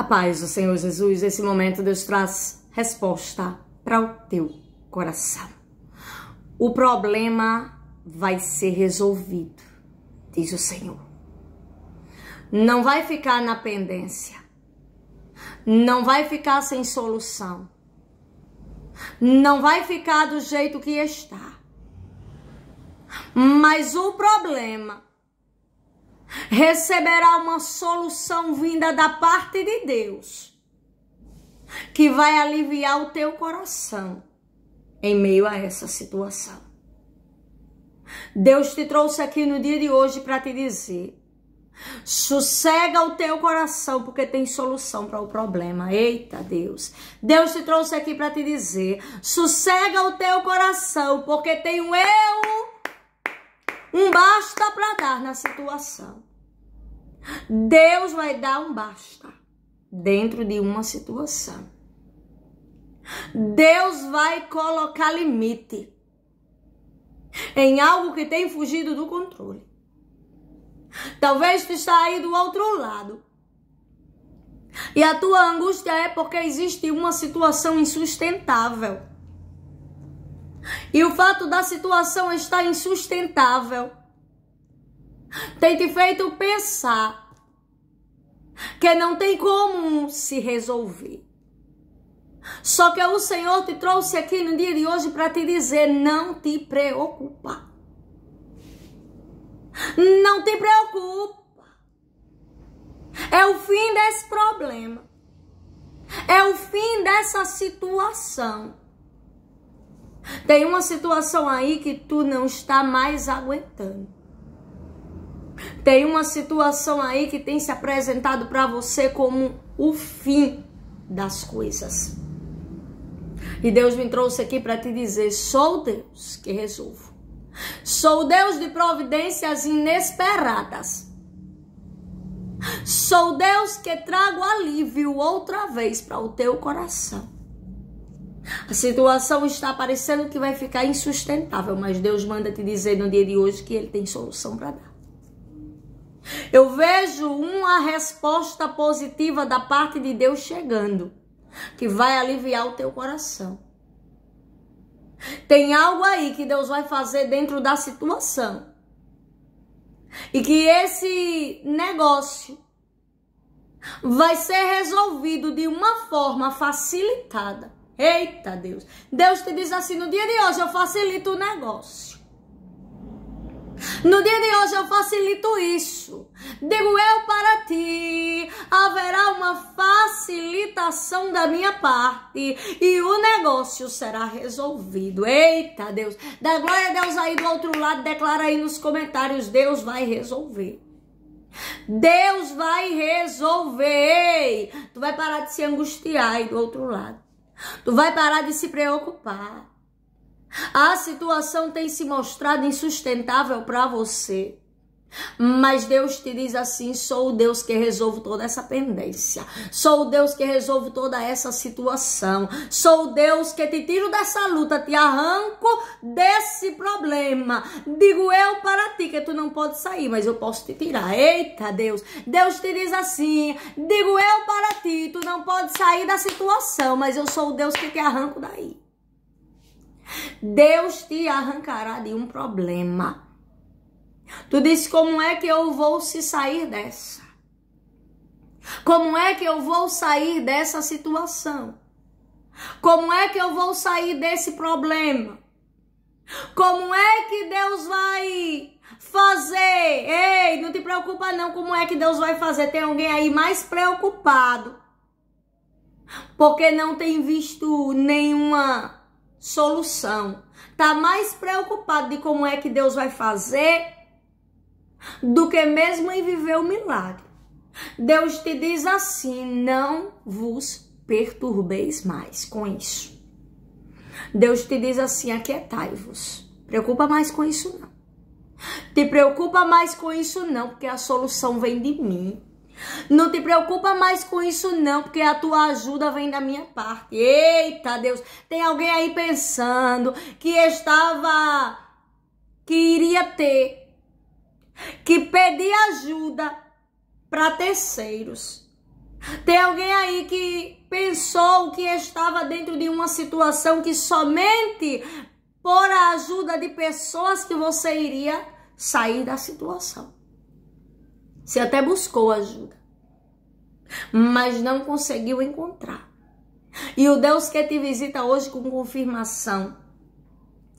A paz do Senhor Jesus, esse momento Deus traz resposta para o teu coração. O problema vai ser resolvido, diz o Senhor. Não vai ficar na pendência. Não vai ficar sem solução. Não vai ficar do jeito que está. Mas o problema receberá uma solução vinda da parte de Deus, que vai aliviar o teu coração em meio a essa situação. Deus te trouxe aqui no dia de hoje para te dizer: sossega o teu coração, porque tem solução para o problema. Eita Deus! Deus te trouxe aqui para te dizer: sossega o teu coração, porque tem um eu um basta para dar na situação. Deus vai dar um basta dentro de uma situação. Deus vai colocar limite em algo que tem fugido do controle. Talvez tu está aí do outro lado. E a tua angústia é porque existe uma situação insustentável e o fato da situação estar insustentável tem te feito pensar que não tem como se resolver. Só que o Senhor te trouxe aqui no dia de hoje para te dizer: não te preocupa. Não te preocupa. É o fim desse problema. É o fim dessa situação. Tem uma situação aí que tu não está mais aguentando. Tem uma situação aí que tem se apresentado para você como o fim das coisas. E Deus me trouxe aqui para te dizer: sou Deus que resolvo. Sou Deus de providências inesperadas. Sou Deus que trago alívio outra vez para o teu coração. A situação está parecendo que vai ficar insustentável, mas Deus manda te dizer no dia de hoje que Ele tem solução para dar. Eu vejo uma resposta positiva da parte de Deus chegando, que vai aliviar o teu coração. Tem algo aí que Deus vai fazer dentro da situação. E que esse negócio vai ser resolvido de uma forma facilitada Eita Deus. Deus te diz assim: no dia de hoje eu facilito o negócio. No dia de hoje eu facilito isso. Digo eu para ti: haverá uma facilitação da minha parte e o negócio será resolvido. Eita Deus. Da glória a Deus aí do outro lado, declara aí nos comentários: Deus vai resolver. Deus vai resolver. Tu vai parar de se angustiar aí do outro lado. Tu vai parar de se preocupar. A situação tem se mostrado insustentável para você. Mas Deus te diz assim: sou o Deus que resolvo toda essa pendência, sou o Deus que resolvo toda essa situação, sou o Deus que te tiro dessa luta, te arranco desse problema. Digo eu para ti que tu não pode sair, mas eu posso te tirar. Eita Deus, Deus te diz assim: digo eu para ti, tu não pode sair da situação, mas eu sou o Deus que te arranco daí. Deus te arrancará de um problema. Tu disse: Como é que eu vou se sair dessa? Como é que eu vou sair dessa situação? Como é que eu vou sair desse problema? Como é que Deus vai fazer? Ei, não te preocupa não, como é que Deus vai fazer? Tem alguém aí mais preocupado. Porque não tem visto nenhuma solução. Tá mais preocupado de como é que Deus vai fazer do que mesmo em viver o milagre. Deus te diz assim: não vos perturbeis mais com isso. Deus te diz assim: aquietai-vos. Preocupa mais com isso não. Te preocupa mais com isso não, porque a solução vem de mim. Não te preocupa mais com isso não, porque a tua ajuda vem da minha parte. Eita, Deus, tem alguém aí pensando que estava que iria ter que pedir ajuda para terceiros. Tem alguém aí que pensou que estava dentro de uma situação que somente por a ajuda de pessoas que você iria sair da situação. Você até buscou ajuda, mas não conseguiu encontrar. E o Deus que te visita hoje com confirmação,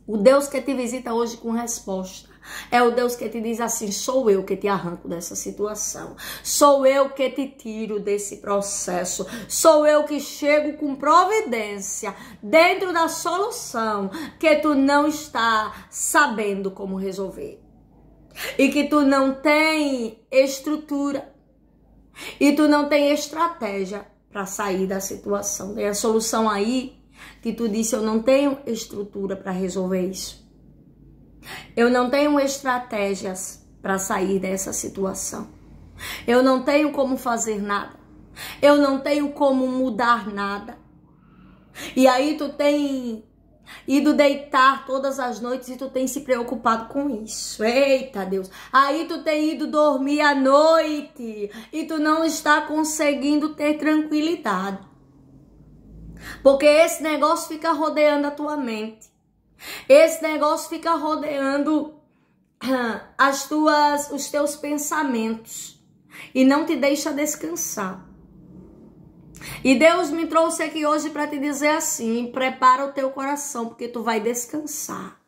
o Deus que te visita hoje com resposta, é o Deus que te diz assim: sou eu que te arranco dessa situação, sou eu que te tiro desse processo, sou eu que chego com providência dentro da solução que tu não está sabendo como resolver e que tu não tem estrutura e tu não tem estratégia para sair da situação. Tem a solução aí que tu disse eu não tenho estrutura para resolver isso. Eu não tenho estratégias para sair dessa situação. Eu não tenho como fazer nada. Eu não tenho como mudar nada. E aí tu tem ido deitar todas as noites e tu tem se preocupado com isso. Eita Deus! Aí tu tem ido dormir à noite e tu não está conseguindo ter tranquilidade. Porque esse negócio fica rodeando a tua mente. Esse negócio fica rodeando as tuas, os teus pensamentos e não te deixa descansar. E Deus me trouxe aqui hoje para te dizer assim: prepara o teu coração, porque tu vai descansar.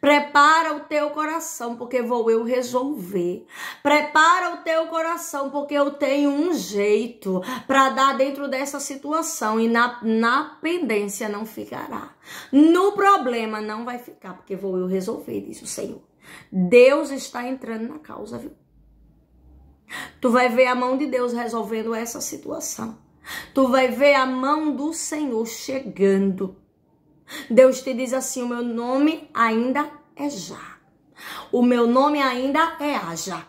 Prepara o teu coração, porque vou eu resolver. Prepara o teu coração, porque eu tenho um jeito para dar dentro dessa situação e na, na pendência não ficará. No problema não vai ficar, porque vou eu resolver, diz o Senhor. Deus está entrando na causa, viu? Tu vai ver a mão de Deus resolvendo essa situação. Tu vai ver a mão do Senhor chegando Deus te diz assim: o meu nome ainda é Já. O meu nome ainda é Aja.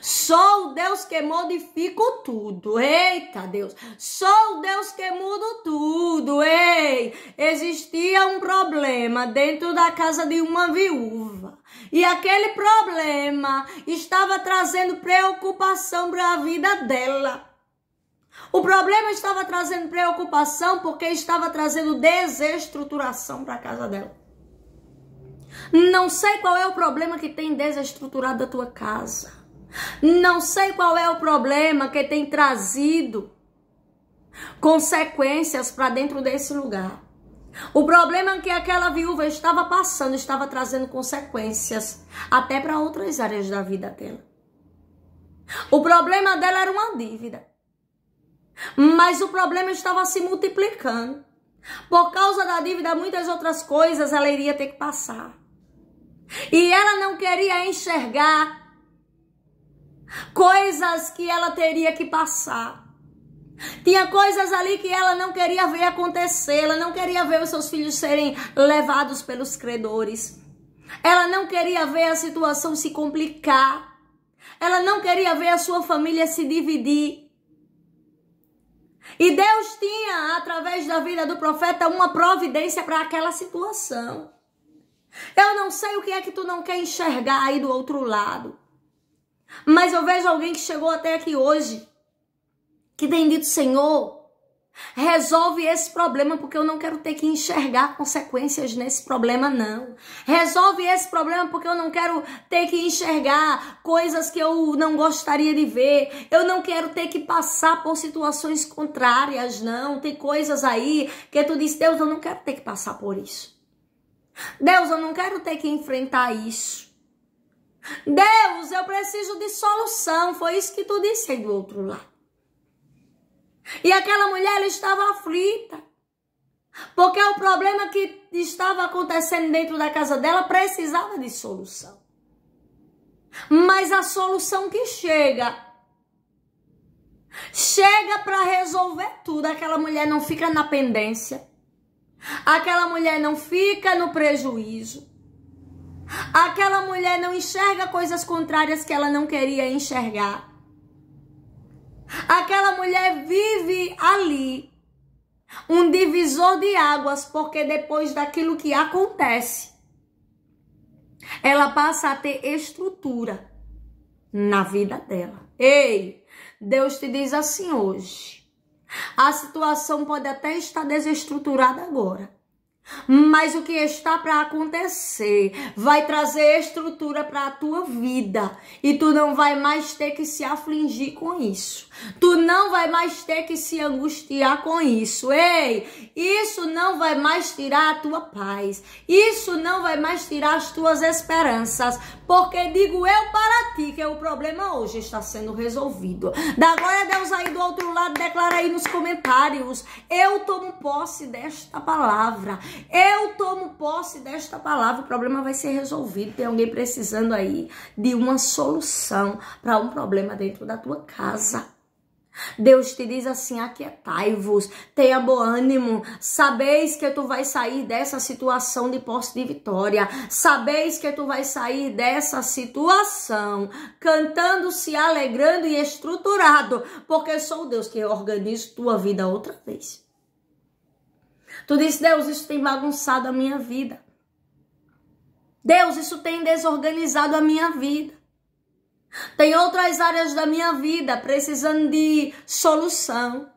Só o Deus que modifica tudo. Eita, Deus. Só o Deus que muda tudo. Ei, existia um problema dentro da casa de uma viúva. E aquele problema estava trazendo preocupação para a vida dela. O problema estava trazendo preocupação porque estava trazendo desestruturação para a casa dela. Não sei qual é o problema que tem desestruturado a tua casa. Não sei qual é o problema que tem trazido consequências para dentro desse lugar. O problema que aquela viúva estava passando, estava trazendo consequências até para outras áreas da vida dela. O problema dela era uma dívida. Mas o problema estava se multiplicando. Por causa da dívida, muitas outras coisas ela iria ter que passar. E ela não queria enxergar coisas que ela teria que passar. Tinha coisas ali que ela não queria ver acontecer, ela não queria ver os seus filhos serem levados pelos credores. Ela não queria ver a situação se complicar. Ela não queria ver a sua família se dividir. E Deus tinha, através da vida do profeta, uma providência para aquela situação. Eu não sei o que é que tu não quer enxergar aí do outro lado. Mas eu vejo alguém que chegou até aqui hoje, que tem dito, Senhor, Resolve esse problema porque eu não quero ter que enxergar consequências nesse problema, não. Resolve esse problema porque eu não quero ter que enxergar coisas que eu não gostaria de ver. Eu não quero ter que passar por situações contrárias, não. Tem coisas aí que tu diz, Deus, eu não quero ter que passar por isso. Deus, eu não quero ter que enfrentar isso. Deus, eu preciso de solução. Foi isso que tu disse aí do outro lado. E aquela mulher ela estava aflita. Porque o problema que estava acontecendo dentro da casa dela precisava de solução. Mas a solução que chega chega para resolver tudo. Aquela mulher não fica na pendência. Aquela mulher não fica no prejuízo. Aquela mulher não enxerga coisas contrárias que ela não queria enxergar. Aquela mulher vive ali um divisor de águas, porque depois daquilo que acontece, ela passa a ter estrutura na vida dela. Ei, Deus te diz assim hoje: a situação pode até estar desestruturada agora, mas o que está para acontecer vai trazer estrutura para a tua vida e tu não vai mais ter que se afligir com isso. Tu não vai mais ter que se angustiar com isso. Ei, isso não vai mais tirar a tua paz. Isso não vai mais tirar as tuas esperanças, porque digo eu para ti que o problema hoje está sendo resolvido. Da glória a Deus aí do outro lado, declara aí nos comentários. Eu tomo posse desta palavra. Eu tomo posse desta palavra, o problema vai ser resolvido. Tem alguém precisando aí de uma solução para um problema dentro da tua casa. Deus te diz assim: aquietai-vos, tenha bom ânimo, sabeis que tu vais sair dessa situação de posse de vitória, sabeis que tu vais sair dessa situação cantando-se, alegrando e estruturado, porque sou Deus que organizo tua vida outra vez. Tu diz, Deus, isso tem bagunçado a minha vida. Deus, isso tem desorganizado a minha vida. Tem outras áreas da minha vida precisando de solução.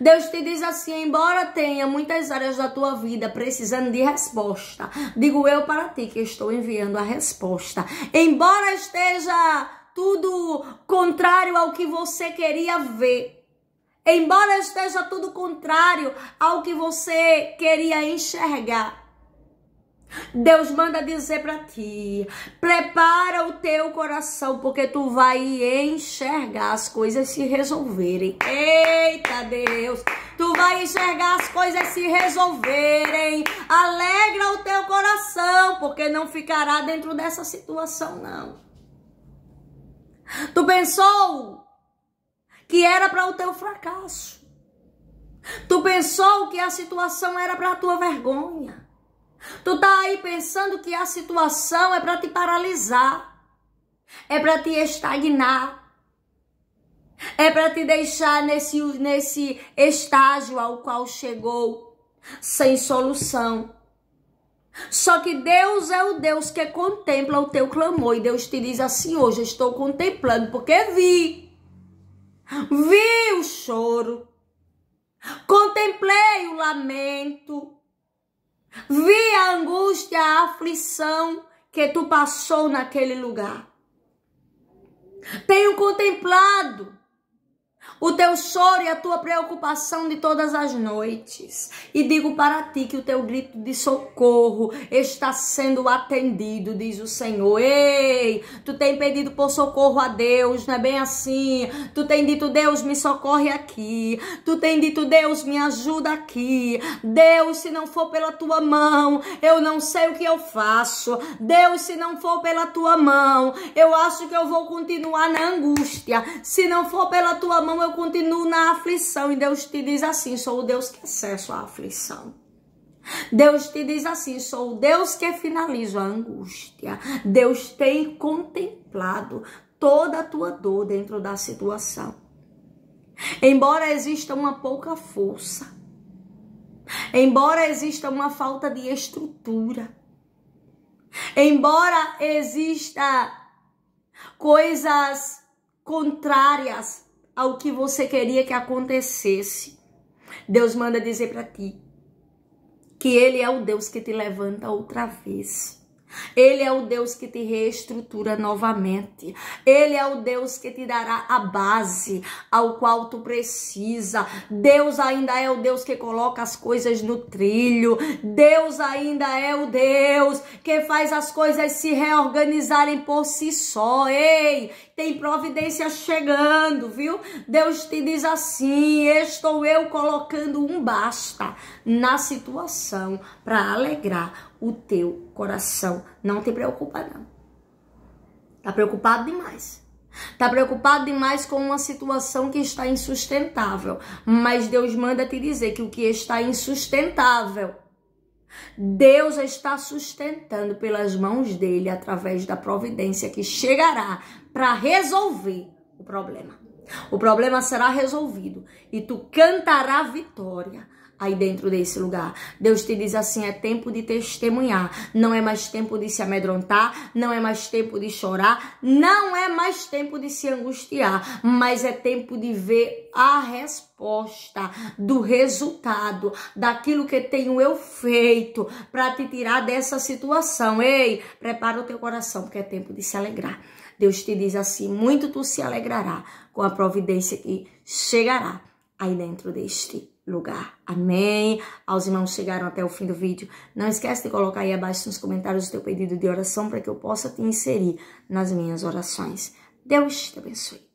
Deus te diz assim: embora tenha muitas áreas da tua vida precisando de resposta, digo eu para ti que estou enviando a resposta. Embora esteja tudo contrário ao que você queria ver, Embora esteja tudo contrário ao que você queria enxergar. Deus manda dizer para ti: prepara o teu coração, porque tu vai enxergar as coisas se resolverem. Eita Deus! Tu vai enxergar as coisas se resolverem. Alegra o teu coração, porque não ficará dentro dessa situação, não. Tu pensou que era para o teu fracasso. Tu pensou que a situação era para a tua vergonha. Tu tá aí pensando que a situação é para te paralisar. É para te estagnar. É para te deixar nesse, nesse estágio ao qual chegou, sem solução. Só que Deus é o Deus que contempla o teu clamor. E Deus te diz assim hoje: estou contemplando, porque vi Vi o choro, contemplei o lamento, vi a angústia, a aflição que tu passou naquele lugar. Tenho contemplado o teu choro e a tua preocupação de todas as noites. E digo para ti que o teu grito de socorro está sendo atendido, diz o Senhor. Ei, tu tem pedido por socorro a Deus, não é bem assim? Tu tem dito, Deus, me socorre aqui. Tu tem dito, Deus, me ajuda aqui. Deus, se não for pela tua mão, eu não sei o que eu faço. Deus, se não for pela tua mão, eu acho que eu vou continuar na angústia. Se não for pela tua mão, eu eu continuo na aflição. E Deus te diz assim: sou o Deus que acesso a aflição. Deus te diz assim: sou o Deus que finalizo a angústia. Deus tem contemplado toda a tua dor dentro da situação. Embora exista uma pouca força, embora exista uma falta de estrutura, embora exista coisas contrárias ao que você queria que acontecesse. Deus manda dizer para ti que Ele é o Deus que te levanta outra vez. Ele é o Deus que te reestrutura novamente. Ele é o Deus que te dará a base ao qual tu precisa. Deus ainda é o Deus que coloca as coisas no trilho. Deus ainda é o Deus que faz as coisas se reorganizarem por si só. Ei, tem providência chegando, viu? Deus te diz assim: estou eu colocando um basta na situação para alegrar o teu coração. Não te preocupa, não. Tá preocupado demais. Tá preocupado demais com uma situação que está insustentável. Mas Deus manda te dizer que o que está insustentável Deus está sustentando pelas mãos dele através da providência que chegará para resolver o problema. O problema será resolvido e tu cantará vitória aí dentro desse lugar. Deus te diz assim: é tempo de testemunhar, não é mais tempo de se amedrontar, não é mais tempo de chorar, não é mais tempo de se angustiar, mas é tempo de ver a resposta do resultado daquilo que tenho eu feito para te tirar dessa situação. Ei, prepara o teu coração, porque é tempo de se alegrar. Deus te diz assim: muito tu se alegrará com a providência que chegará aí dentro deste lugar. Amém? Aos irmãos chegaram até o fim do vídeo. Não esquece de colocar aí abaixo nos comentários o teu pedido de oração para que eu possa te inserir nas minhas orações. Deus te abençoe.